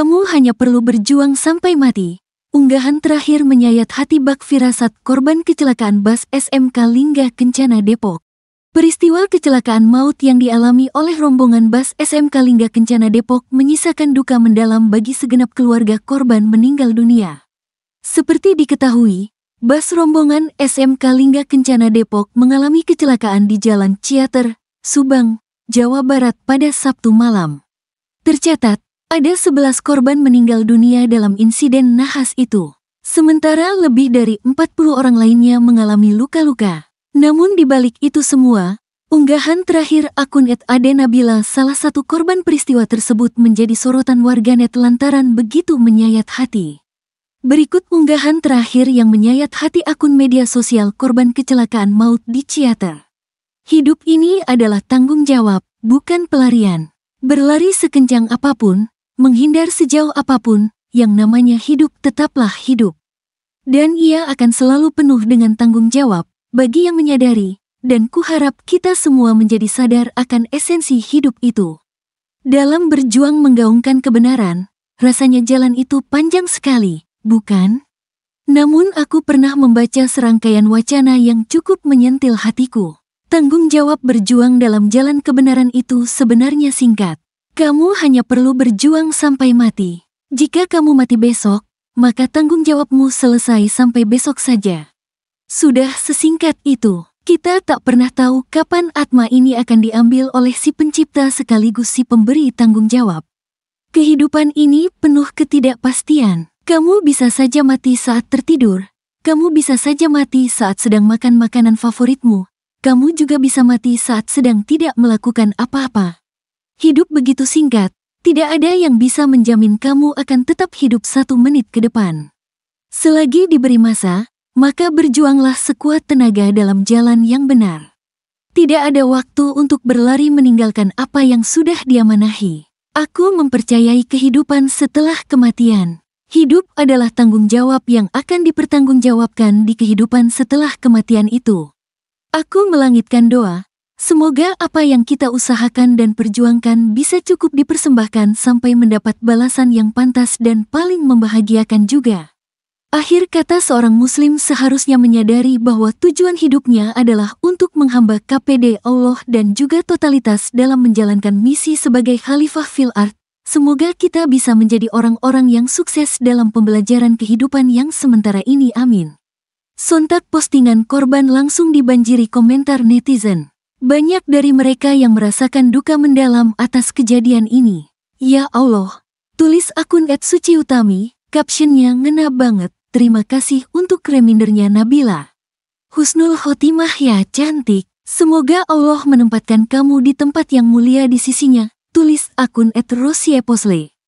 Kamu hanya perlu berjuang sampai mati. Unggahan terakhir menyayat hati bak firasat korban kecelakaan bus SMK Lingga Kencana Depok. Peristiwa kecelakaan maut yang dialami oleh rombongan bus SMK Lingga Kencana Depok menyisakan duka mendalam bagi segenap keluarga korban meninggal dunia. Seperti diketahui, bus rombongan SMK Lingga Kencana Depok mengalami kecelakaan di Jalan Ciater, Subang, Jawa Barat pada Sabtu malam. Tercatat, ada 11 korban meninggal dunia dalam insiden nahas itu. Sementara lebih dari 40 orang lainnya mengalami luka-luka. Namun di balik itu semua, unggahan terakhir akun Ed Ade salah satu korban peristiwa tersebut menjadi sorotan warganet lantaran begitu menyayat hati. Berikut unggahan terakhir yang menyayat hati akun media sosial korban kecelakaan maut di Ciater. Hidup ini adalah tanggung jawab, bukan pelarian. Berlari sekencang apapun, Menghindar sejauh apapun, yang namanya hidup tetaplah hidup. Dan ia akan selalu penuh dengan tanggung jawab bagi yang menyadari, dan kuharap kita semua menjadi sadar akan esensi hidup itu. Dalam berjuang menggaungkan kebenaran, rasanya jalan itu panjang sekali, bukan? Namun aku pernah membaca serangkaian wacana yang cukup menyentil hatiku. Tanggung jawab berjuang dalam jalan kebenaran itu sebenarnya singkat. Kamu hanya perlu berjuang sampai mati. Jika kamu mati besok, maka tanggung jawabmu selesai sampai besok saja. Sudah sesingkat itu. Kita tak pernah tahu kapan Atma ini akan diambil oleh si pencipta sekaligus si pemberi tanggung jawab. Kehidupan ini penuh ketidakpastian. Kamu bisa saja mati saat tertidur. Kamu bisa saja mati saat sedang makan makanan favoritmu. Kamu juga bisa mati saat sedang tidak melakukan apa-apa. Hidup begitu singkat, tidak ada yang bisa menjamin kamu akan tetap hidup satu menit ke depan. Selagi diberi masa, maka berjuanglah sekuat tenaga dalam jalan yang benar. Tidak ada waktu untuk berlari meninggalkan apa yang sudah diamanahi. Aku mempercayai kehidupan setelah kematian. Hidup adalah tanggung jawab yang akan dipertanggungjawabkan di kehidupan setelah kematian itu. Aku melangitkan doa Semoga apa yang kita usahakan dan perjuangkan bisa cukup dipersembahkan sampai mendapat balasan yang pantas dan paling membahagiakan juga. Akhir kata seorang muslim seharusnya menyadari bahwa tujuan hidupnya adalah untuk menghamba KPD Allah dan juga totalitas dalam menjalankan misi sebagai khalifah fil art. Semoga kita bisa menjadi orang-orang yang sukses dalam pembelajaran kehidupan yang sementara ini amin. Sontak postingan korban langsung dibanjiri komentar netizen. Banyak dari mereka yang merasakan duka mendalam atas kejadian ini. Ya Allah, tulis akun Ed Suci Utami, captionnya ngena banget. Terima kasih untuk remindernya Nabila. Husnul Khotimah ya cantik. Semoga Allah menempatkan kamu di tempat yang mulia di sisinya. Tulis akun Ed Rosie Posley.